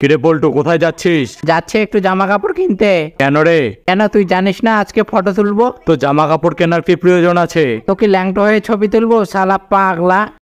কিরে পল্টু কোথায় যাচ্ছিস যাচ্ছে একটু জামা কাপড় কিনতে কেন রে কেন তুই জানিস না আজকে ফটো তুলবো তো জামা কাপড় কেনার কি প্রয়োজন আছে তো কি ল্যাংটো হয়ে ছবি তুলবো সালা পাগলা